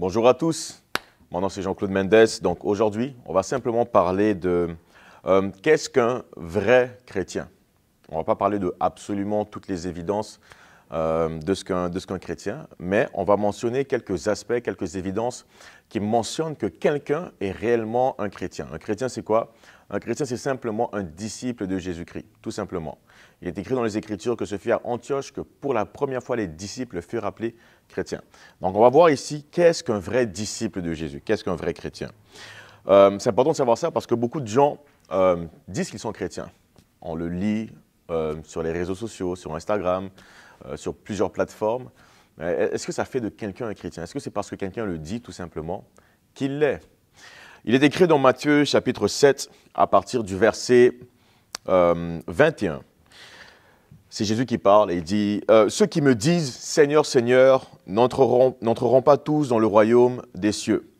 Bonjour à tous, mon nom c'est Jean-Claude Mendes. Donc aujourd'hui, on va simplement parler de euh, qu'est-ce qu'un vrai chrétien. On ne va pas parler de absolument toutes les évidences euh, de ce qu'un chrétien, mais on va mentionner quelques aspects, quelques évidences qui mentionnent que quelqu'un est réellement un chrétien. Un chrétien c'est quoi Un chrétien c'est simplement un disciple de Jésus-Christ, tout simplement. Il est écrit dans les Écritures que ce fut à Antioche que pour la première fois les disciples furent appelés chrétiens. Donc on va voir ici qu'est-ce qu'un vrai disciple de Jésus, qu'est-ce qu'un vrai chrétien. Euh, c'est important de savoir ça parce que beaucoup de gens euh, disent qu'ils sont chrétiens. On le lit euh, sur les réseaux sociaux, sur Instagram, sur plusieurs plateformes. Est-ce que ça fait de quelqu'un un chrétien Est-ce que c'est parce que quelqu'un le dit tout simplement qu'il l'est Il est écrit dans Matthieu chapitre 7 à partir du verset 21. C'est Jésus qui parle et il dit euh, Ceux qui me disent Seigneur, Seigneur, n'entreront pas tous dans le royaume des cieux,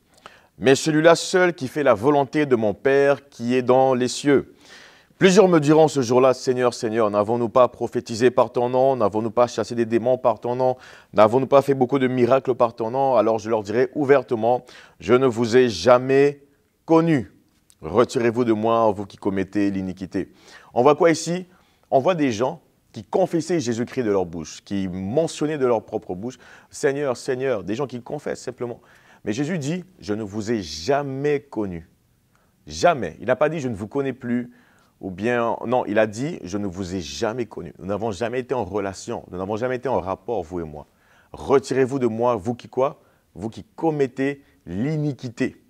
mais celui-là seul qui fait la volonté de mon Père qui est dans les cieux. Plusieurs me diront ce jour-là, Seigneur, Seigneur, n'avons-nous pas prophétisé par ton nom N'avons-nous pas chassé des démons par ton nom N'avons-nous pas fait beaucoup de miracles par ton nom Alors je leur dirai ouvertement, je ne vous ai jamais connu. Retirez-vous de moi, vous qui commettez l'iniquité. On voit quoi ici On voit des gens qui confessaient Jésus-Christ de leur bouche, qui mentionnaient de leur propre bouche, Seigneur, Seigneur, des gens qui confessent simplement. Mais Jésus dit, je ne vous ai jamais connu. Jamais. Il n'a pas dit, je ne vous connais plus. Ou bien, non, il a dit, je ne vous ai jamais connu. Nous n'avons jamais été en relation. Nous n'avons jamais été en rapport, vous et moi. Retirez-vous de moi, vous qui quoi Vous qui commettez l'iniquité.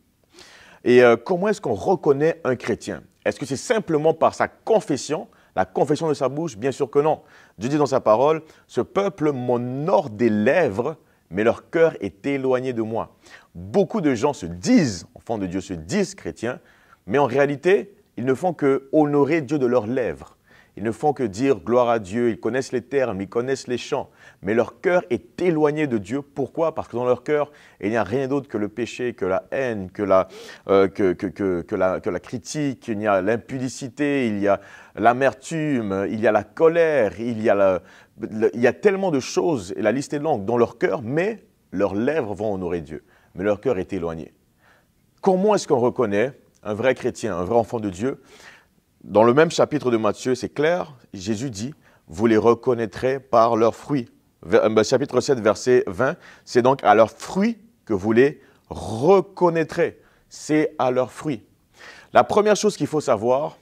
Et euh, comment est-ce qu'on reconnaît un chrétien Est-ce que c'est simplement par sa confession la confession de sa bouche, bien sûr que non. Dieu dit dans sa parole, ce peuple m'honore des lèvres, mais leur cœur est éloigné de moi. Beaucoup de gens se disent, enfants de Dieu, se disent chrétiens, mais en réalité, ils ne font que honorer Dieu de leurs lèvres. Ils ne font que dire gloire à Dieu, ils connaissent les termes, ils connaissent les champs, mais leur cœur est éloigné de Dieu. Pourquoi Parce que dans leur cœur, il n'y a rien d'autre que le péché, que la haine, que la, euh, critique, il y a l'impudicité, il y a l'amertume, il y a la colère, il y a, il y a tellement de choses, et la liste est longue, dans leur cœur, mais leurs lèvres vont honorer Dieu, mais leur cœur est éloigné. Comment est-ce qu'on reconnaît un vrai chrétien, un vrai enfant de Dieu dans le même chapitre de Matthieu, c'est clair, Jésus dit, vous les reconnaîtrez par leurs fruits. Euh, chapitre 7, verset 20, c'est donc à leurs fruits que vous les reconnaîtrez. C'est à leurs fruits. La première chose qu'il faut savoir,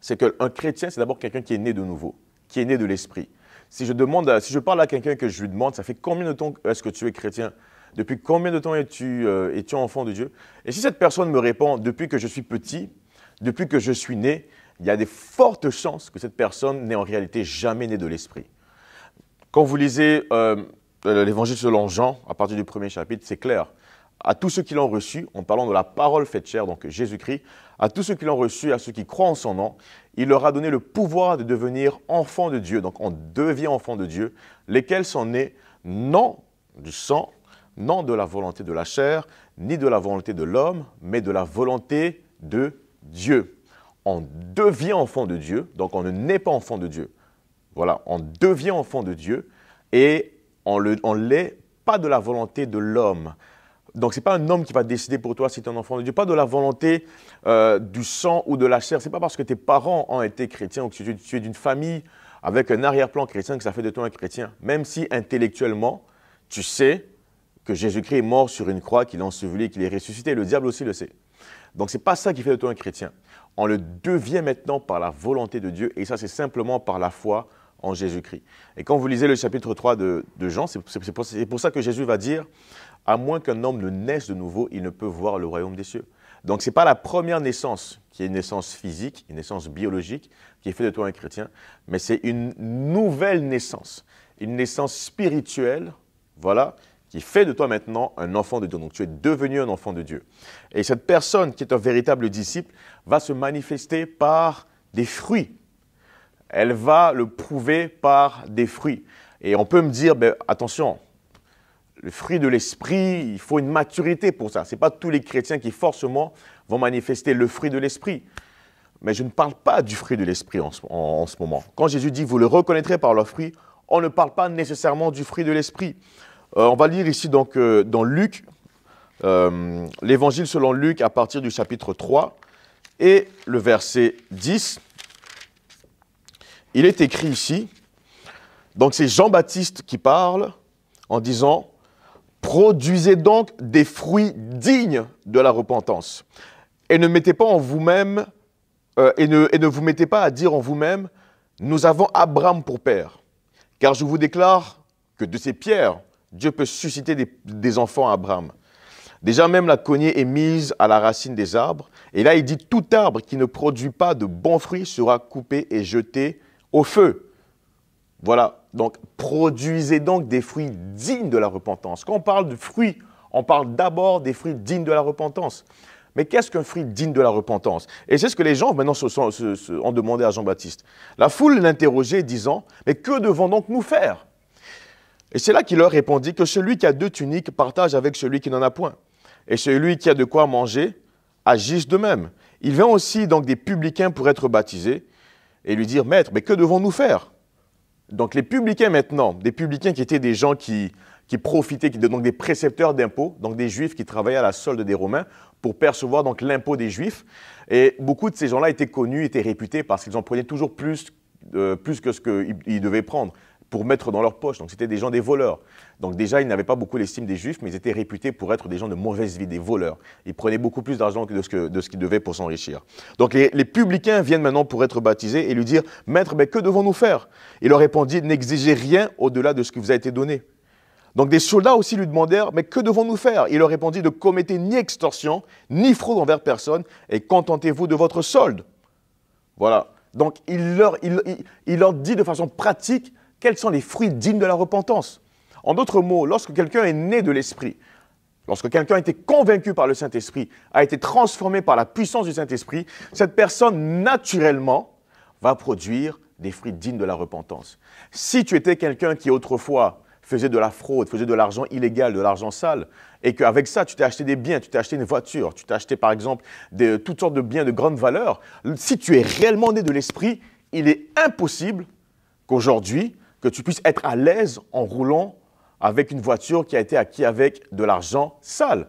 c'est qu'un chrétien, c'est d'abord quelqu'un qui est né de nouveau, qui est né de l'esprit. Si je demande, si je parle à quelqu'un que je lui demande, ça fait combien de temps est-ce que tu es chrétien Depuis combien de temps es-tu euh, enfant de Dieu Et si cette personne me répond, depuis que je suis petit, depuis que je suis né, il y a des fortes chances que cette personne n'est en réalité jamais née de l'esprit. Quand vous lisez euh, euh, l'Évangile selon Jean, à partir du premier chapitre, c'est clair. À tous ceux qui l'ont reçu, en parlant de la parole faite chair, donc Jésus-Christ, à tous ceux qui l'ont reçu, à ceux qui croient en son nom, il leur a donné le pouvoir de devenir enfants de Dieu. Donc on devient enfants de Dieu, lesquels sont nés non du sang, non de la volonté de la chair, ni de la volonté de l'homme, mais de la volonté de Dieu. On devient enfant de Dieu, donc on ne naît pas enfant de Dieu. Voilà, on devient enfant de Dieu et on ne l'est pas de la volonté de l'homme. Donc ce n'est pas un homme qui va décider pour toi si tu es un enfant de Dieu, pas de la volonté euh, du sang ou de la chair. Ce n'est pas parce que tes parents ont été chrétiens ou que tu, tu es d'une famille avec un arrière-plan chrétien que ça fait de toi un chrétien. Même si intellectuellement, tu sais que Jésus-Christ est mort sur une croix, qu'il est enseveli, qu'il est ressuscité, le diable aussi le sait. Donc ce n'est pas ça qui fait de toi un chrétien. On le devient maintenant par la volonté de Dieu et ça c'est simplement par la foi en Jésus-Christ. Et quand vous lisez le chapitre 3 de, Jean, c'est pour, ça que Jésus va dire, à moins qu'un homme ne naisse de nouveau, il ne peut voir le royaume des cieux. Donc ce n'est pas la première naissance qui est une naissance physique, une naissance biologique qui fait de toi un chrétien, mais c'est une nouvelle naissance, une naissance spirituelle, voilà, qui fait de toi maintenant un enfant de Dieu. Donc tu es devenu un enfant de Dieu. Et cette personne qui est un véritable disciple va se manifester par des fruits. Elle va le prouver par des fruits. Et on peut me dire, ben, attention, le fruit de l'esprit, il faut une maturité pour ça. Ce n'est pas tous les chrétiens qui forcément vont manifester le fruit de l'esprit. Mais je ne parle pas du fruit de l'esprit en, ce moment. Quand Jésus dit, vous le reconnaîtrez par leurs fruits, on ne parle pas nécessairement du fruit de l'esprit. Euh, on va lire ici donc euh, dans Luc, euh, l'évangile selon Luc à partir du chapitre 3 et le verset 10. Il est écrit ici, donc c'est Jean-Baptiste qui parle en disant, produisez donc des fruits dignes de la repentance et ne mettez pas en vous-même, et, et ne vous mettez pas à dire en vous-même, nous avons Abraham pour père, car je vous déclare que de ces pierres, Dieu peut susciter des, enfants à Abraham. Déjà même la cognée est mise à la racine des arbres. Et là, il dit, tout arbre qui ne produit pas de bons fruits sera coupé et jeté au feu. Voilà, donc produisez donc des fruits dignes de la repentance. Quand on parle de fruits, on parle d'abord des fruits dignes de la repentance. Mais qu'est-ce qu'un fruit digne de la repentance Et c'est ce que les gens maintenant se sont, ont demandé à Jean-Baptiste. La foule l'interrogeait disant, mais que devons donc nous faire et c'est là qu'il leur répondit que celui qui a deux tuniques partage avec celui qui n'en a point. Et celui qui a de quoi manger agisse de même. Il vient aussi donc des publicains pour être baptisés et lui dire, Maître, mais que devons-nous faire Donc les publicains maintenant, des publicains qui étaient des gens qui, qui profitaient, donc des précepteurs d'impôts, donc des juifs qui travaillaient à la solde des Romains pour percevoir donc l'impôt des juifs. Et beaucoup de ces gens-là étaient connus, étaient réputés parce qu'ils en prenaient toujours plus, euh, plus que ce qu'ils devaient prendre pour mettre dans leur poche. Donc c'était des gens des voleurs. Donc déjà, ils n'avaient pas beaucoup l'estime des juifs, mais ils étaient réputés pour être des gens de mauvaise vie, des voleurs. Ils prenaient beaucoup plus d'argent que de ce, que, ce qu'ils devaient pour s'enrichir. Donc les, publicains viennent maintenant pour être baptisés et lui dire, Maître, mais que devons-nous faire Il leur répondit, N'exigez rien au-delà de ce qui vous a été donné. Donc des soldats aussi lui demandèrent, mais que devons-nous faire Il leur répondit, ne commettez ni extorsion, ni fraude envers personne, et contentez-vous de votre solde. Voilà. Donc il leur, il leur dit de façon pratique quels sont les fruits dignes de la repentance En d'autres mots, lorsque quelqu'un est né de l'Esprit, lorsque quelqu'un a été convaincu par le Saint-Esprit, a été transformé par la puissance du Saint-Esprit, cette personne naturellement va produire des fruits dignes de la repentance. Si tu étais quelqu'un qui autrefois faisait de la fraude, faisait de l'argent illégal, de l'argent sale, et qu'avec ça, tu t'es acheté des biens, tu t'es acheté une voiture, tu t'es acheté par exemple euh, toutes sortes de biens de grande valeur, si tu es réellement né de l'esprit, il est impossible qu'aujourd'hui, que tu puisses être à l'aise en roulant avec une voiture qui a été acquise avec de l'argent sale.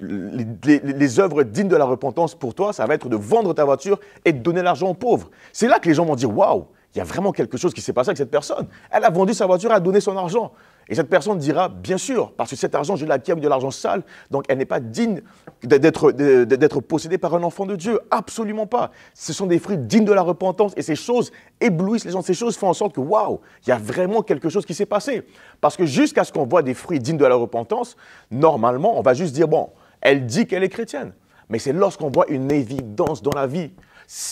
Les, œuvres dignes de la repentance pour toi, ça va être de vendre ta voiture et de donner l'argent aux pauvres. C'est là que les gens vont dire Waouh, il y a vraiment quelque chose qui s'est passé avec cette personne. Elle a vendu sa voiture, elle a donné son argent. Et cette personne dira, bien sûr, parce que cet argent, je l'acquiers avec de l'argent sale, donc elle n'est pas digne d'être possédée par un enfant de Dieu. Absolument pas. Ce sont des fruits dignes de la repentance et ces choses éblouissent les gens. Ces choses font en sorte que, waouh, il y a vraiment quelque chose qui s'est passé. Parce que jusqu'à ce qu'on voit des fruits dignes de la repentance, normalement, on va juste dire, bon, elle dit qu'elle est chrétienne. Mais c'est lorsqu'on voit une évidence dans la vie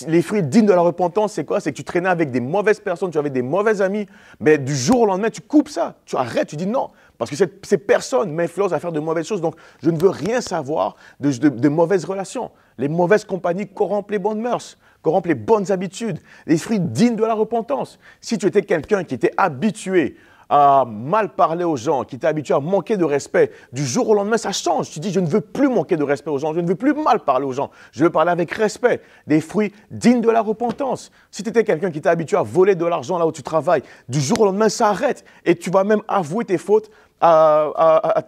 les fruits dignes de la repentance, c'est quoi C'est que tu traînais avec des mauvaises personnes, tu avais des mauvais amis, mais du jour au lendemain, tu coupes ça, tu arrêtes, tu dis non, parce que ces personnes m'influencent à faire de mauvaises choses, donc je ne veux rien savoir de, mauvaises relations. Les mauvaises compagnies corrompent les bonnes mœurs corrompent les bonnes habitudes, les fruits dignes de la repentance. Si tu étais quelqu'un qui était habitué à mal parler aux gens, qui étaient habitués à manquer de respect, du jour au lendemain, ça change. Tu dis, je ne veux plus manquer de respect aux gens, je ne veux plus mal parler aux gens, je veux parler avec respect, des fruits dignes de la repentance. Si tu étais quelqu'un qui était habitué à voler de l'argent là où tu travailles, du jour au lendemain, ça arrête. Et tu vas même avouer tes fautes à,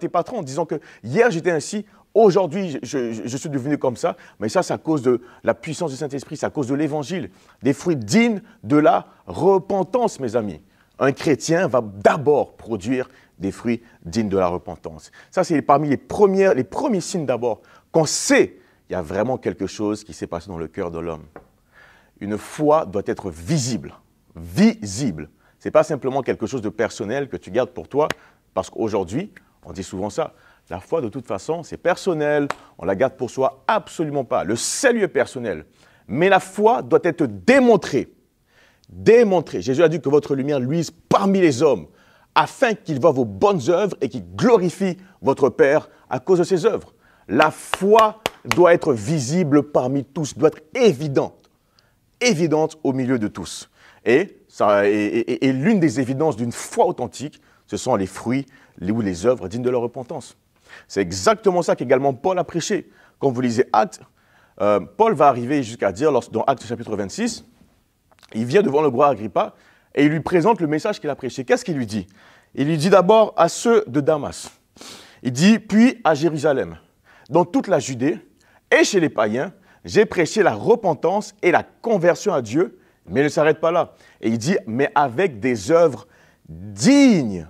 tes, patrons disant que hier j'étais ainsi, Aujourd'hui, je, je, suis devenu comme ça, mais ça, c'est à cause de la puissance du Saint-Esprit, c'est à cause de l'Évangile, des fruits dignes de la repentance, mes amis un chrétien va d'abord produire des fruits dignes de la repentance. Ça, c'est parmi les, premiers signes d'abord qu'on sait qu'il y a vraiment quelque chose qui s'est passé dans le cœur de l'homme. Une foi doit être visible, visible. Ce n'est pas simplement quelque chose de personnel que tu gardes pour toi, parce qu'aujourd'hui, on dit souvent ça. La foi, de toute façon, c'est personnel. On la garde pour soi absolument pas. Le salut est personnel. Mais la foi doit être démontrée. Démontrer. Jésus a dit que votre lumière luise parmi les hommes, afin qu'ils voient vos bonnes œuvres et qu'ils glorifient votre Père à cause de ses œuvres. La foi doit être visible parmi tous, doit être évidente, évidente au milieu de tous. Et, et, l'une des évidences d'une foi authentique, ce sont les fruits ou les œuvres dignes de leur repentance. C'est exactement ça qu'également Paul a prêché. Quand vous lisez Actes, euh, Paul va arriver jusqu'à dire, dans Actes chapitre 26, il vient devant le roi Agrippa et il lui présente le message qu'il a prêché. Qu'est-ce qu'il lui dit Il lui dit d'abord à ceux de Damas. Il dit, puis à Jérusalem, dans toute la Judée et chez les païens, j'ai prêché la repentance et la conversion à Dieu, mais ne s'arrête pas là. Et il dit, mais avec des œuvres dignes,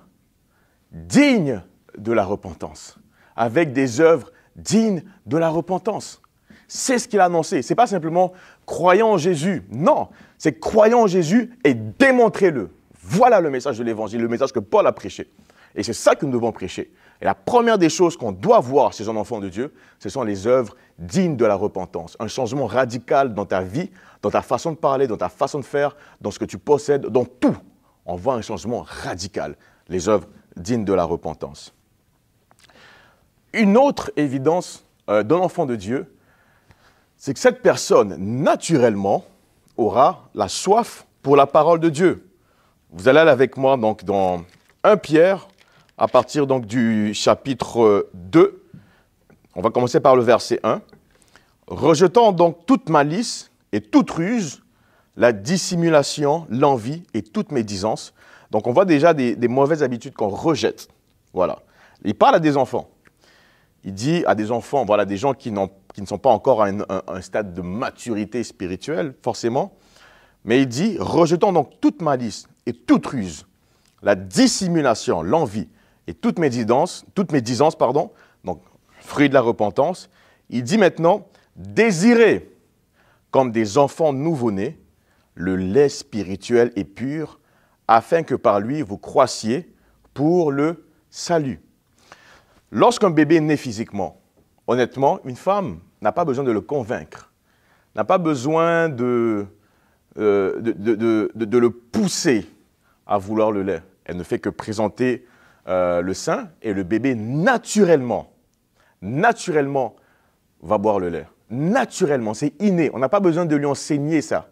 dignes de la repentance, avec des œuvres dignes de la repentance. C'est ce qu'il a annoncé. Ce n'est pas simplement croyant en Jésus. Non, c'est croyant en Jésus et démontrez-le. Voilà le message de l'Évangile, le message que Paul a prêché. Et c'est ça que nous devons prêcher. Et la première des choses qu'on doit voir chez un enfant de Dieu, ce sont les œuvres dignes de la repentance. Un changement radical dans ta vie, dans ta façon de parler, dans ta façon de faire, dans ce que tu possèdes, dans tout. On voit un changement radical. Les œuvres dignes de la repentance. Une autre évidence euh, d'un enfant de Dieu, c'est que cette personne, naturellement, aura la soif pour la parole de Dieu. Vous allez aller avec moi donc dans 1 Pierre, à partir donc du chapitre 2. On va commencer par le verset 1. Rejetant donc toute malice et toute ruse, la dissimulation, l'envie et toute médisance. Donc on voit déjà des, des mauvaises habitudes qu'on rejette. Voilà. Il parle à des enfants. Il dit à des enfants, voilà, des gens qui n'ont qui ne sont pas encore à un, stade de maturité spirituelle, forcément. Mais il dit, rejetons donc toute malice et toute ruse, la dissimulation, l'envie et toute médisance, toute pardon, donc fruit de la repentance. Il dit maintenant, désirez comme des enfants nouveau-nés le lait spirituel et pur, afin que par lui vous croissiez pour le salut. Lorsqu'un bébé naît physiquement, Honnêtement, une femme n'a pas besoin de le convaincre, n'a pas besoin de, euh, le pousser à vouloir le lait. Elle ne fait que présenter euh, le sein et le bébé naturellement, naturellement va boire le lait. Naturellement, c'est inné. On n'a pas besoin de lui enseigner ça.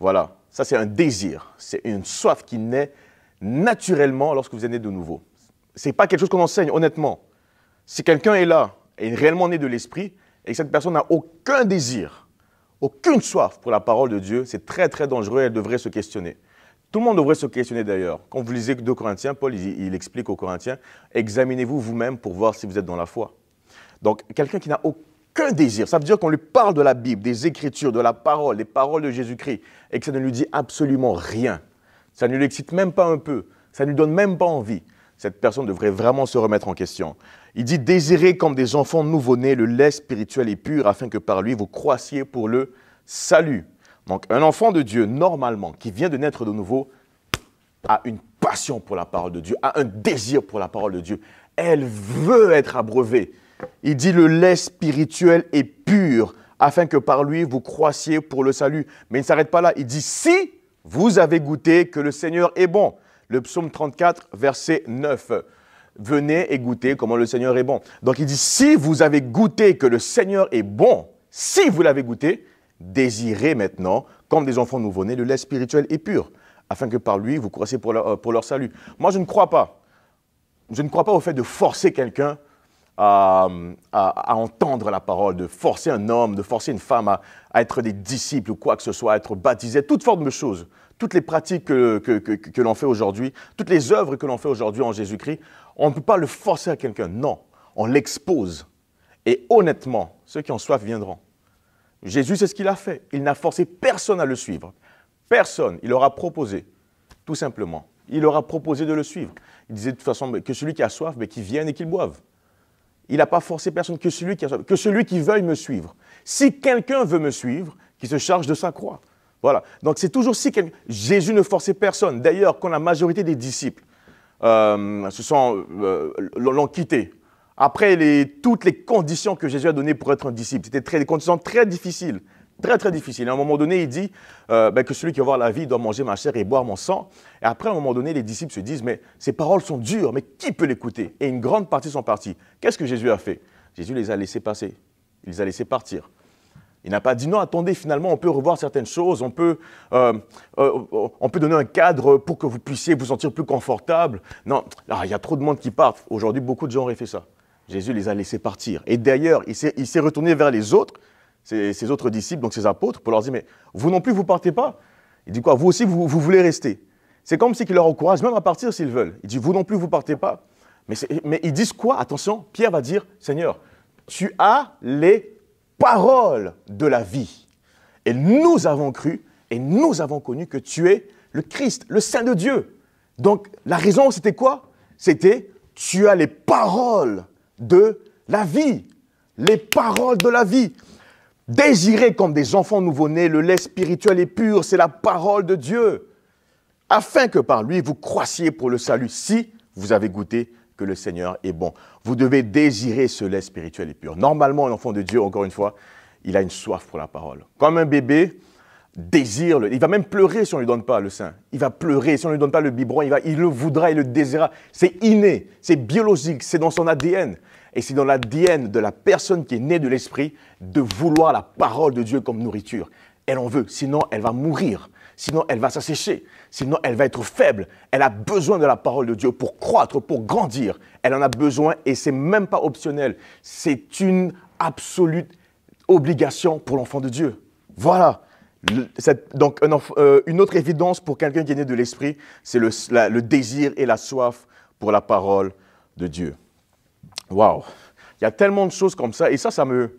Voilà, ça c'est un désir, c'est une soif qui naît naturellement lorsque vous êtes né de nouveau. Ce n'est pas quelque chose qu'on enseigne, honnêtement. Si quelqu'un est là est réellement née de l'esprit et que cette personne n'a aucun désir, aucune soif pour la parole de Dieu, c'est très très dangereux elle devrait se questionner. Tout le monde devrait se questionner d'ailleurs. Quand vous lisez 2 Corinthiens, Paul il, explique aux Corinthiens, examinez-vous vous-même pour voir si vous êtes dans la foi. Donc quelqu'un qui n'a aucun désir, ça veut dire qu'on lui parle de la Bible, des Écritures, de la parole, des paroles de Jésus-Christ, et que ça ne lui dit absolument rien. Ça ne l'excite même pas un peu, ça ne lui donne même pas envie cette personne devrait vraiment se remettre en question. Il dit Désirez comme des enfants nouveau-nés le lait spirituel et pur, afin que par lui vous croissiez pour le salut. Donc, un enfant de Dieu, normalement, qui vient de naître de nouveau, a une passion pour la parole de Dieu, a un désir pour la parole de Dieu. Elle veut être abreuvée. Il dit le lait spirituel est pur, afin que par lui vous croissiez pour le salut. Mais il ne s'arrête pas là. Il dit si vous avez goûté que le Seigneur est bon. Le psaume 34, verset 9. Venez et goûtez comment le Seigneur est bon. Donc il dit, si vous avez goûté que le Seigneur est bon, si vous l'avez goûté, désirez maintenant, comme des enfants nouveau-nés, le lait spirituel et pur, afin que par lui, vous croissiez euh, pour leur, salut. Moi, je ne crois pas. Je ne crois pas au fait de forcer quelqu'un à, entendre la parole, de forcer un homme, de forcer une femme à, être des disciples ou quoi que ce soit, à être baptisé, toute forme de choses toutes les pratiques que, l'on fait aujourd'hui, toutes les œuvres que l'on fait aujourd'hui en Jésus-Christ, on ne peut pas le forcer à quelqu'un. Non, on l'expose. Et honnêtement, ceux qui ont soif viendront. Jésus, c'est ce qu'il a fait. Il n'a forcé personne à le suivre. Personne. Il leur a proposé, tout simplement. Il leur a proposé de le suivre. Il disait de toute façon que celui qui a soif, mais qu'il vienne et qu'il boive. Il n'a pas forcé personne que celui qui a soif, que celui qui veuille me suivre. Si quelqu'un veut me suivre, qu'il se charge de sa croix. Voilà. Donc c'est toujours si que Jésus ne forçait personne. D'ailleurs, quand la majorité des disciples euh, se sont euh, l'ont quitté, après toutes les conditions que Jésus a données pour être un disciple, c'était des conditions très difficiles, très très difficiles. à un moment donné, il dit euh, ben, que celui qui va voir la vie doit manger ma chair et boire mon sang. Et après, à un moment donné, les disciples se disent mais ces paroles sont dures, mais qui peut l'écouter Et une grande partie sont partis. Qu'est-ce que Jésus a fait Jésus les a laissés passer. Il les a laissés partir. Il n'a pas dit non, attendez, finalement, on peut revoir certaines choses, on peut, euh, euh, on peut donner un cadre pour que vous puissiez vous sentir plus confortable. Non, il y a trop de monde qui part. Aujourd'hui, beaucoup de gens auraient fait ça. Jésus les a laissés partir. Et d'ailleurs, il s'est retourné vers les autres, ses, autres disciples, donc ses apôtres, pour leur dire, mais vous non plus, vous partez pas. Il dit quoi Vous aussi, vous, voulez rester. C'est comme si qu'il leur encourage même à partir s'ils veulent. Il dit, vous non plus, vous partez pas. Mais, mais ils disent quoi Attention, Pierre va dire, Seigneur, tu as les parole de la vie. Et nous avons cru et nous avons connu que tu es le Christ, le Saint de Dieu. Donc la raison, c'était quoi C'était tu as les paroles de la vie. Les paroles de la vie. désirer comme des enfants nouveau-nés le lait spirituel et pur, c'est la parole de Dieu. Afin que par lui vous croissiez pour le salut si vous avez goûté que le Seigneur est bon. Vous devez désirer ce lait spirituel et pur. Normalement, un enfant de Dieu, encore une fois, il a une soif pour la parole. Comme un bébé désire, le, il va même pleurer si on ne lui donne pas le sein. Il va pleurer si on ne lui donne pas le biberon, il, va, il le voudra, il le désira. C'est inné, c'est biologique, c'est dans son ADN. Et c'est dans l'ADN de la personne qui est née de l'esprit de vouloir la parole de Dieu comme nourriture. Elle en veut, sinon elle va mourir sinon elle va s'assécher, sinon elle va être faible. Elle a besoin de la parole de Dieu pour croître, pour grandir. Elle en a besoin et c'est même pas optionnel. C'est une absolue obligation pour l'enfant de Dieu. Voilà. donc euh, une autre évidence pour quelqu'un qui est né de l'esprit, c'est le, le, désir et la soif pour la parole de Dieu. Waouh. Il y a tellement de choses comme ça et ça, ça me,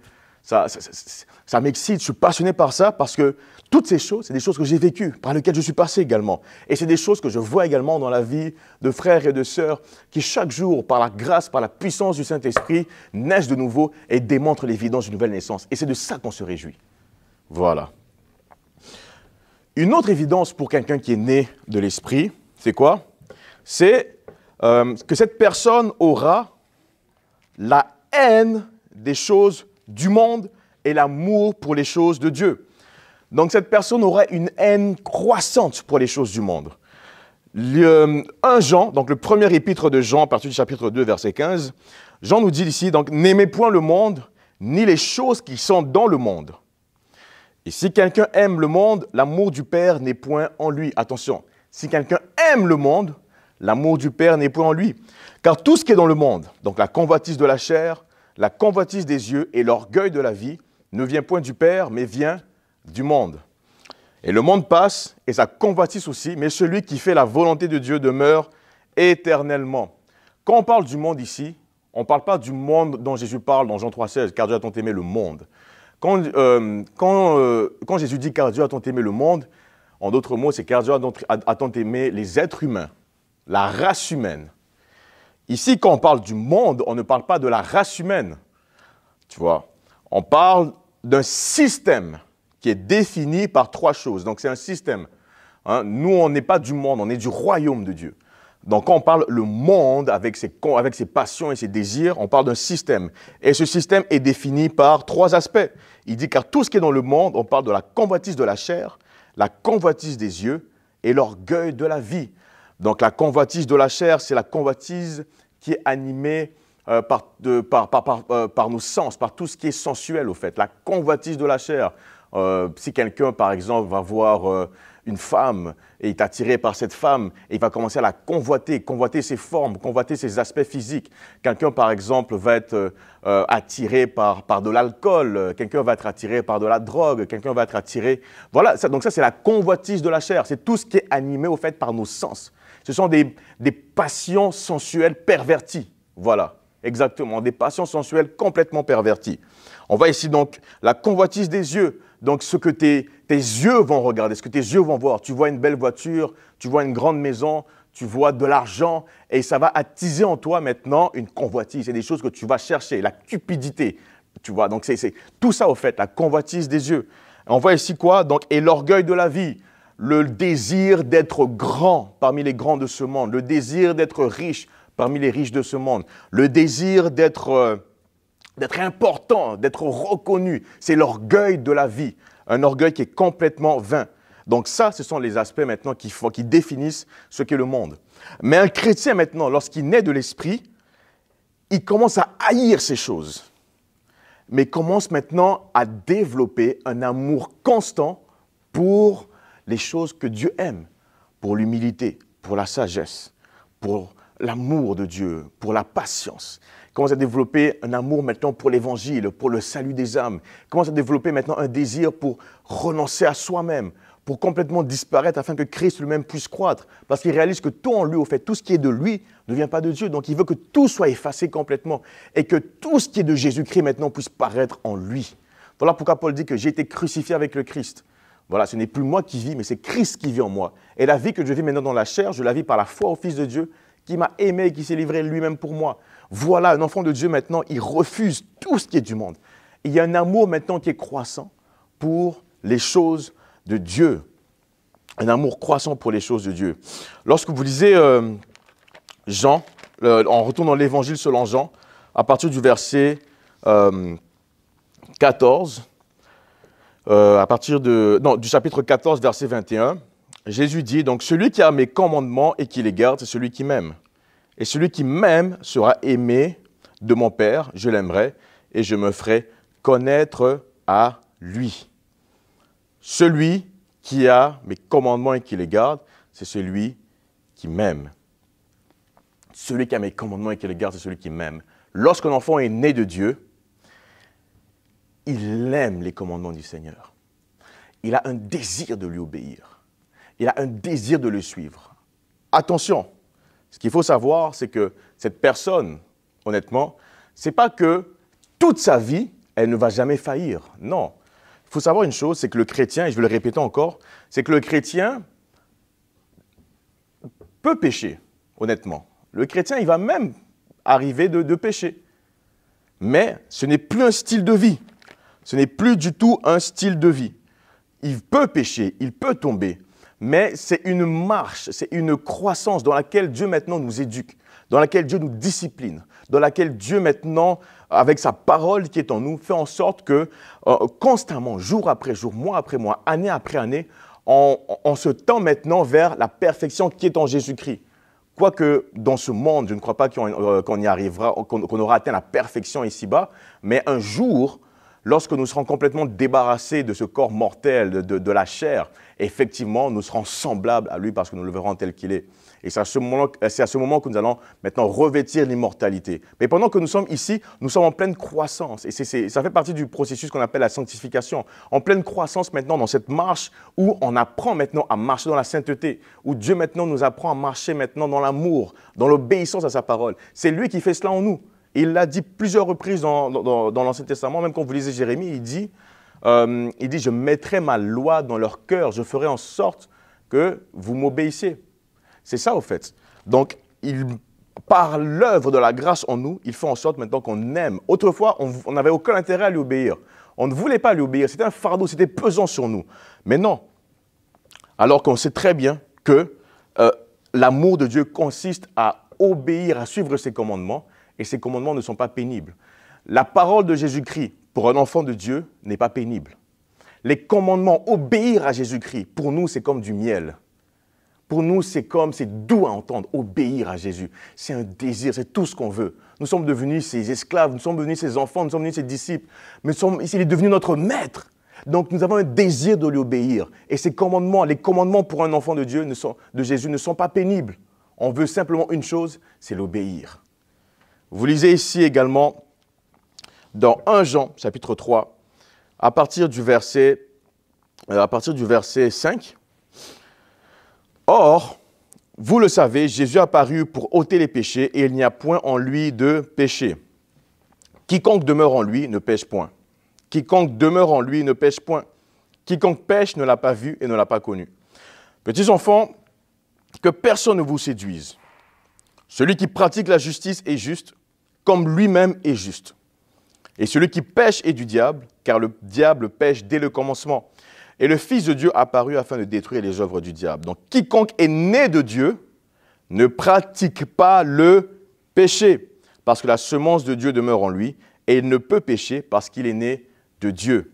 ça, m'excite, je suis passionné par ça parce que toutes ces choses, c'est des choses que j'ai vécues, par lesquelles je suis passé également. Et c'est des choses que je vois également dans la vie de frères et de sœurs qui chaque jour, par la grâce, par la puissance du Saint-Esprit, naissent de nouveau et démontrent l'évidence d'une nouvelle naissance. Et c'est de ça qu'on se réjouit. Voilà. Une autre évidence pour quelqu'un qui est né de l'Esprit, c'est quoi C'est euh, que cette personne aura la haine des choses du monde et l'amour pour les choses de Dieu. Donc cette personne aurait une haine croissante pour les choses du monde. Le, 1 euh, Jean, donc le premier épître de Jean, à partir du chapitre 2, verset 15, Jean nous dit ici, donc n'aimez point le monde, ni les choses qui sont dans le monde. Et si quelqu'un aime le monde, l'amour du Père n'est point en lui. Attention, si quelqu'un aime le monde, l'amour du Père n'est point en lui. Car tout ce qui est dans le monde, donc la convoitise de la chair, la convoitise des yeux et l'orgueil de la vie ne vient point du Père, mais vient du monde. Et le monde passe, et sa convoitise aussi, mais celui qui fait la volonté de Dieu demeure éternellement. Quand on parle du monde ici, on ne parle pas du monde dont Jésus parle dans Jean 3,16, car Dieu a tant aimé le monde. Euh, euh, quand, Jésus dit car Dieu a tant aimé le monde, en d'autres mots, c'est car Dieu a tant aimé les êtres humains, la race humaine. Ici, quand on parle du monde, on ne parle pas de la race humaine. Tu vois, on parle d'un système qui est défini par trois choses. Donc, c'est un système. Hein. Nous, on n'est pas du monde, on est du royaume de Dieu. Donc, quand on parle le monde avec ses, avec ses passions et ses désirs, on parle d'un système. Et ce système est défini par trois aspects. Il dit car tout ce qui est dans le monde, on parle de la convoitise de la chair, la convoitise des yeux et l'orgueil de la vie. Donc la convoitise de la chair, c'est la convoitise qui est animée euh, euh, par, nos sens, par tout ce qui est sensuel au fait. La convoitise de la chair. Euh, si quelqu'un, par exemple, va voir une femme et est attiré par cette femme il va commencer à la convoiter, convoiter ses formes, convoiter ses aspects physiques. Quelqu'un, par exemple, va être attiré par, de l'alcool, quelqu'un va être attiré par de la drogue, quelqu'un va être attiré... Voilà, donc ça c'est la convoitise de la chair, c'est tout ce qui est animé au fait par nos sens. Ce sont des, passions sensuelles perverties. Voilà, exactement, des passions sensuelles complètement perverties. On voit ici donc la convoitise des yeux, donc ce que tes, yeux vont regarder, ce que tes yeux vont voir. Tu vois une belle voiture, tu vois une grande maison, tu vois de l'argent et ça va attiser en toi maintenant une convoitise. C'est des choses que tu vas chercher, la cupidité, tu vois. Donc c'est tout ça au fait, la convoitise des yeux. On voit ici quoi Donc et l'orgueil de la vie le désir d'être grand parmi les grands de ce monde, le désir d'être riche parmi les riches de ce monde, le désir d'être euh, d'être important, d'être reconnu. C'est l'orgueil de la vie, un orgueil qui est complètement vain. Donc ça, ce sont les aspects maintenant qui, qui définissent ce qu'est le monde. Mais un chrétien maintenant, lorsqu'il naît de l'esprit, il commence à haïr ces choses, mais commence maintenant à développer un amour constant pour les choses que Dieu aime, pour l'humilité, pour la sagesse, pour l'amour de Dieu, pour la patience. Commence à développer un amour maintenant pour l'évangile, pour le salut des âmes. Commence à développer maintenant un désir pour renoncer à soi-même, pour complètement disparaître afin que Christ lui-même puisse croître. Parce qu'il réalise que tout en lui, au fait, tout ce qui est de lui ne vient pas de Dieu. Donc il veut que tout soit effacé complètement et que tout ce qui est de Jésus-Christ maintenant puisse paraître en lui. Voilà pourquoi Paul dit que j'ai été crucifié avec le Christ. Voilà, ce n'est plus moi qui vis, mais c'est Christ qui vit en moi. Et la vie que je vis maintenant dans la chair, je la vis par la foi au Fils de Dieu qui m'a aimé et qui s'est livré lui-même pour moi. Voilà, un enfant de Dieu maintenant, il refuse tout ce qui est du monde. Il y a un amour maintenant qui est croissant pour les choses de Dieu. Un amour croissant pour les choses de Dieu. Lorsque vous lisez euh, Jean, euh, en retournant l'évangile selon Jean, à partir du verset 14, euh, euh, à partir de, du chapitre 14, verset 21, Jésus dit, donc celui qui a mes commandements et qui les garde, c'est celui qui m'aime. Et celui qui m'aime sera aimé de mon Père, je l'aimerai, et je me ferai connaître à lui. Celui qui a mes commandements et qui les garde, c'est celui qui m'aime. Celui qui a mes commandements et qui les garde, c'est celui qui m'aime. Lorsqu'un enfant est né de Dieu, il aime les commandements du Seigneur. Il a un désir de lui obéir. Il a un désir de le suivre. Attention, ce qu'il faut savoir, c'est que cette personne, honnêtement, c'est pas que toute sa vie, elle ne va jamais faillir. Non. Il faut savoir une chose, c'est que le chrétien, et je vais le répéter encore, c'est que le chrétien peut pécher, honnêtement. Le chrétien, il va même arriver de, de pécher. Mais ce n'est plus un style de vie. Ce n'est plus du tout un style de vie. Il peut pécher, il peut tomber, mais c'est une marche, c'est une croissance dans laquelle Dieu maintenant nous éduque, dans laquelle Dieu nous discipline, dans laquelle Dieu maintenant, avec sa parole qui est en nous, fait en sorte que euh, constamment, jour après jour, mois après mois, année après année, on, se tend maintenant vers la perfection qui est en Jésus-Christ. Quoique dans ce monde, je ne crois pas qu'on euh, y arrivera, qu'on aura atteint la perfection ici-bas, mais un jour, lorsque nous serons complètement débarrassés de ce corps mortel, de, la chair, effectivement, nous serons semblables à lui parce que nous le verrons tel qu'il est. Et c'est à, ce moment, que nous allons maintenant revêtir l'immortalité. Mais pendant que nous sommes ici, nous sommes en pleine croissance. Et ça fait partie du processus qu'on appelle la sanctification. En pleine croissance maintenant dans cette marche où on apprend maintenant à marcher dans la sainteté, où Dieu maintenant nous apprend à marcher maintenant dans l'amour, dans l'obéissance à sa parole. C'est lui qui fait cela en nous. Il l'a dit plusieurs reprises dans, l'Ancien Testament, même quand vous lisez Jérémie, il dit, euh, il dit, je mettrai ma loi dans leur cœur, je ferai en sorte que vous m'obéissiez. C'est ça au fait. Donc, il, par l'œuvre de la grâce en nous, il fait en sorte maintenant qu'on aime. Autrefois, on n'avait aucun intérêt à lui obéir. On ne voulait pas lui obéir. C'était un fardeau, c'était pesant sur nous. Mais non. Alors qu'on sait très bien que euh, l'amour de Dieu consiste à obéir, à suivre ses commandements et ces commandements ne sont pas pénibles. La parole de Jésus-Christ pour un enfant de Dieu n'est pas pénible. Les commandements, obéir à Jésus-Christ, pour nous, c'est comme du miel. Pour nous, c'est comme, c'est doux à entendre, obéir à Jésus. C'est un désir, c'est tout ce qu'on veut. Nous sommes devenus ses esclaves, nous sommes devenus ses enfants, nous sommes devenus ses disciples, mais il est devenu notre maître. Donc nous avons un désir de lui obéir. Et ces commandements, les commandements pour un enfant de Dieu, de Jésus, ne sont pas pénibles. On veut simplement une chose, c'est l'obéir. Vous lisez ici également dans 1 Jean chapitre 3, à partir du verset, euh, à partir du verset 5. Or, vous le savez, Jésus paru pour ôter les péchés et il n'y a point en lui de péché. Quiconque demeure en lui ne pêche point. Quiconque demeure en lui ne pêche point. Quiconque pêche ne l'a pas vu et ne l'a pas connu. Petits enfants, que personne ne vous séduise. Celui qui pratique la justice est juste, comme lui-même est juste. Et celui qui pêche est du diable, car le diable pêche dès le commencement. Et le Fils de Dieu apparut afin de détruire les œuvres du diable. Donc quiconque est né de Dieu ne pratique pas le péché, parce que la semence de Dieu demeure en lui, et il ne peut pécher parce qu'il est né de Dieu.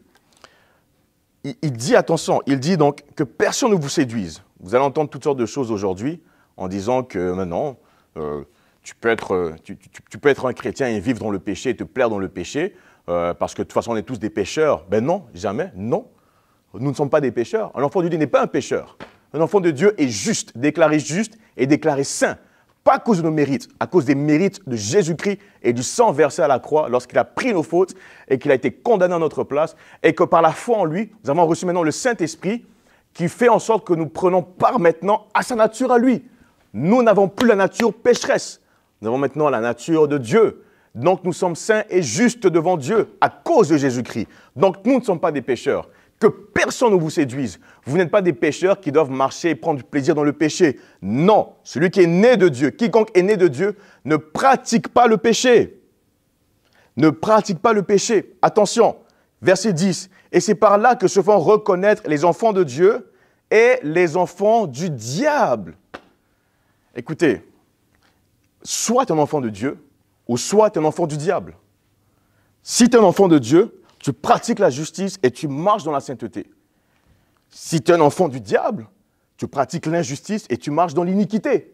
Il, dit, attention, il dit donc que personne ne vous séduise. Vous allez entendre toutes sortes de choses aujourd'hui en disant que maintenant, tu peux, être, euh, tu, tu, tu, peux être un chrétien et vivre dans le péché et te plaire dans le péché, euh, parce que de toute façon on est tous des pécheurs. Ben non, jamais, non. Nous ne sommes pas des pécheurs. Un enfant de Dieu n'est pas un pécheur. Un enfant de Dieu est juste, déclaré juste et déclaré saint. Pas à cause de nos mérites, à cause des mérites de Jésus-Christ et du sang versé à la croix lorsqu'il a pris nos fautes et qu'il a été condamné à notre place et que par la foi en lui, nous avons reçu maintenant le Saint-Esprit qui fait en sorte que nous prenons part maintenant à sa nature à lui. Nous n'avons plus la nature pécheresse. Nous avons maintenant la nature de Dieu. Donc nous sommes saints et justes devant Dieu à cause de Jésus-Christ. Donc nous ne sommes pas des pécheurs. Que personne ne vous séduise. Vous n'êtes pas des pécheurs qui doivent marcher et prendre du plaisir dans le péché. Non, celui qui est né de Dieu, quiconque est né de Dieu, ne pratique pas le péché. Ne pratique pas le péché. Attention, verset 10. Et c'est par là que se font reconnaître les enfants de Dieu et les enfants du diable. Écoutez, soit tu es un enfant de Dieu, ou soit tu es un enfant du diable. Si tu es un enfant de Dieu, tu pratiques la justice et tu marches dans la sainteté. Si tu es un enfant du diable, tu pratiques l'injustice et tu marches dans l'iniquité.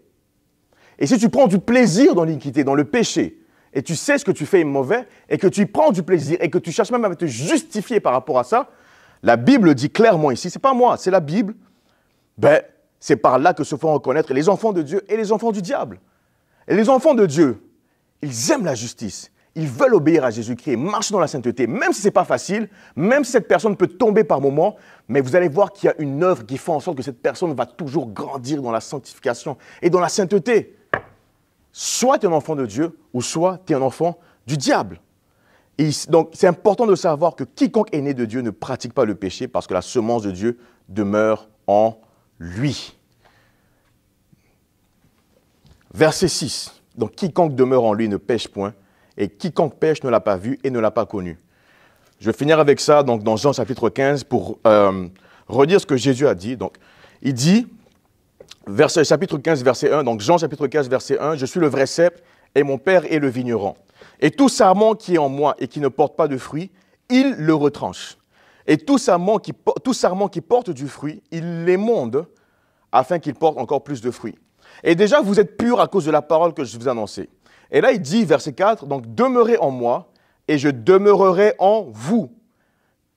Et si tu prends du plaisir dans l'iniquité, dans le péché, et tu sais ce que tu fais est mauvais, et que tu y prends du plaisir, et que tu cherches même à te justifier par rapport à ça, la Bible dit clairement ici, c'est pas moi, c'est la Bible, ben, c'est par là que se font reconnaître les enfants de Dieu et les enfants du diable les enfants de Dieu, ils aiment la justice. Ils veulent obéir à Jésus-Christ et marcher dans la sainteté, même si ce n'est pas facile, même si cette personne peut tomber par moments, mais vous allez voir qu'il y a une œuvre qui fait en sorte que cette personne va toujours grandir dans la sanctification et dans la sainteté. Soit tu es un enfant de Dieu ou soit tu es un enfant du diable. donc c'est important de savoir que quiconque est né de Dieu ne pratique pas le péché parce que la semence de Dieu demeure en lui. Verset 6. Donc quiconque demeure en lui ne pêche point, et quiconque pêche ne l'a pas vu et ne l'a pas connu. Je vais finir avec ça donc, dans Jean chapitre 15 pour euh, redire ce que Jésus a dit. Donc, il dit, chapitre 15, verset 1, donc Jean chapitre 15, verset 1, Je suis le vrai cep et mon Père est le vigneron. Et tout sarment qui est en moi et qui ne porte pas de fruits, il le retranche. Et tout sarment qui, tout sarment qui porte du fruit, il l'émonde afin qu'il porte encore plus de fruits. Et déjà, vous êtes pur à cause de la parole que je vous annonçais. Et là, il dit, verset 4, donc demeurez en moi et je demeurerai en vous.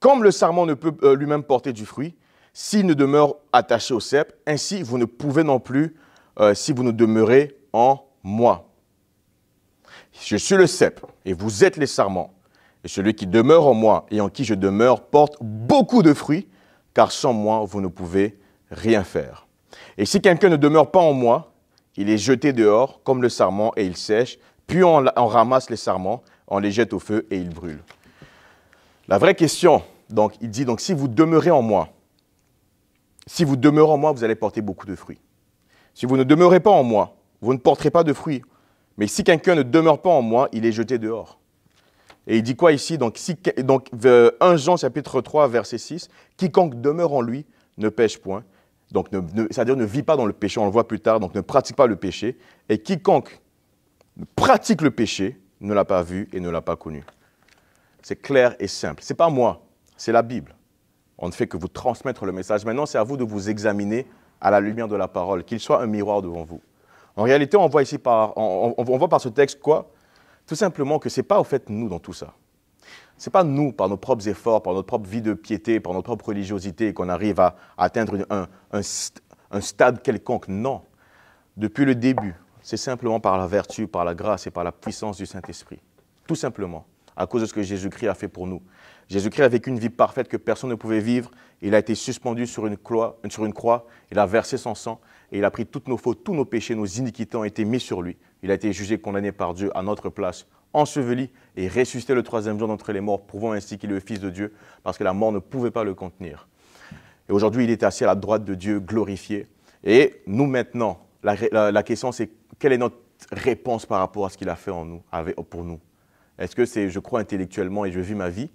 Comme le sarment ne peut euh, lui-même porter du fruit, s'il ne demeure attaché au cep, ainsi vous ne pouvez non plus euh, si vous ne demeurez en moi. Je suis le cep et vous êtes les sarments. Et celui qui demeure en moi et en qui je demeure porte beaucoup de fruits, car sans moi vous ne pouvez rien faire. Et si quelqu'un ne demeure pas en moi, il est jeté dehors comme le sarment et il sèche, puis on, ramasse les sarments, on les jette au feu et ils brûlent. La vraie question, donc, il dit, donc, si vous demeurez en moi, si vous demeurez en moi, vous allez porter beaucoup de fruits. Si vous ne demeurez pas en moi, vous ne porterez pas de fruits. Mais si quelqu'un ne demeure pas en moi, il est jeté dehors. Et il dit quoi ici donc, donc 1 Jean chapitre 3, verset 6, quiconque demeure en lui ne pêche point, donc, c'est-à-dire ne vit pas dans le péché, on le voit plus tard, donc ne pratique pas le péché. Et quiconque pratique le péché ne l'a pas vu et ne l'a pas connu. C'est clair et simple. Ce n'est pas moi, c'est la Bible. On ne fait que vous transmettre le message. Maintenant, c'est à vous de vous examiner à la lumière de la parole, qu'il soit un miroir devant vous. En réalité, on voit ici par, on, voit par ce texte quoi Tout simplement que ce n'est pas au fait nous dans tout ça. Ce n'est pas nous, par nos propres efforts, par notre propre vie de piété, par notre propre religiosité, qu'on arrive à, atteindre un, stade quelconque. Non. Depuis le début, c'est simplement par la vertu, par la grâce et par la puissance du Saint-Esprit. Tout simplement, à cause de ce que Jésus-Christ a fait pour nous. Jésus-Christ a vécu une vie parfaite que personne ne pouvait vivre. Il a été suspendu sur une, croix, sur une croix, il a versé son sang et il a pris toutes nos fautes, tous nos péchés, nos iniquités ont été mis sur lui. Il a été jugé, condamné par Dieu à notre place, enseveli, et ressuscité le troisième jour d'entre les morts, prouvant ainsi qu'il est le Fils de Dieu, parce que la mort ne pouvait pas le contenir. Et aujourd'hui, il est assis à la droite de Dieu, glorifié. Et nous, maintenant, la, question, c'est quelle est notre réponse par rapport à ce qu'il a fait en nous, pour nous Est-ce que c'est, je crois intellectuellement et je vis ma vie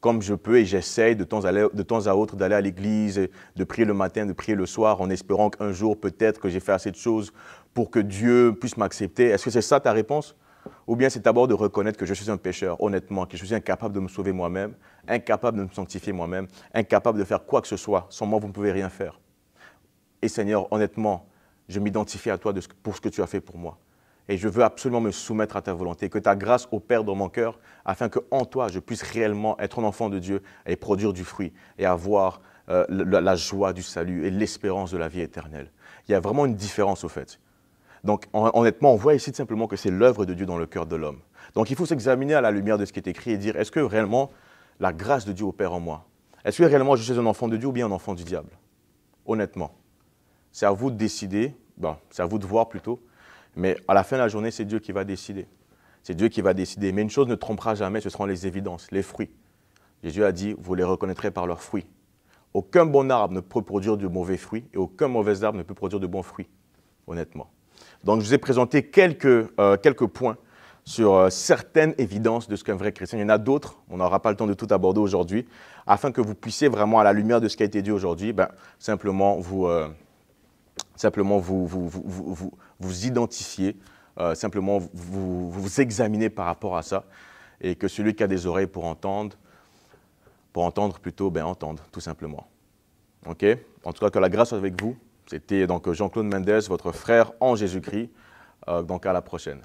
comme je peux et j'essaye de, de temps à autre d'aller à l'église, de prier le matin, de prier le soir, en espérant qu'un jour peut-être que j'ai fait assez de choses pour que Dieu puisse m'accepter. Est-ce que c'est ça ta réponse ou bien c'est d'abord de reconnaître que je suis un pécheur, honnêtement, que je suis incapable de me sauver moi-même, incapable de me sanctifier moi-même, incapable de faire quoi que ce soit. Sans moi, vous ne pouvez rien faire. Et Seigneur, honnêtement, je m'identifie à toi pour ce que tu as fait pour moi. Et je veux absolument me soumettre à ta volonté, que ta grâce opère dans mon cœur, afin que en toi, je puisse réellement être un enfant de Dieu et produire du fruit et avoir euh, la joie du salut et l'espérance de la vie éternelle. Il y a vraiment une différence au fait. Donc honnêtement, on voit ici simplement que c'est l'œuvre de Dieu dans le cœur de l'homme. Donc il faut s'examiner à la lumière de ce qui est écrit et dire, est-ce que réellement la grâce de Dieu opère en moi Est-ce que réellement je suis un enfant de Dieu ou bien un enfant du diable Honnêtement, c'est à vous de décider, c'est à vous de voir plutôt, mais à la fin de la journée, c'est Dieu qui va décider. C'est Dieu qui va décider. Mais une chose ne trompera jamais, ce seront les évidences, les fruits. Jésus a dit, vous les reconnaîtrez par leurs fruits. Aucun bon arbre ne peut produire de mauvais fruits et aucun mauvais arbre ne peut produire de bons fruits, honnêtement. Donc, je vous ai présenté quelques, euh, quelques points sur euh, certaines évidences de ce qu'est un vrai chrétien. Il y en a d'autres, on n'aura pas le temps de tout aborder aujourd'hui, afin que vous puissiez vraiment, à la lumière de ce qui a été dit aujourd'hui, ben, simplement vous, euh, simplement vous, vous, vous, vous, vous identifier, simplement vous, vous examiner par rapport à ça, et que celui qui a des oreilles pour entendre, pour entendre plutôt, ben entendre, tout simplement. OK En tout cas, que la grâce soit avec vous. C'était donc Jean-Claude Mendez, votre frère en Jésus-Christ. Euh, donc à la prochaine.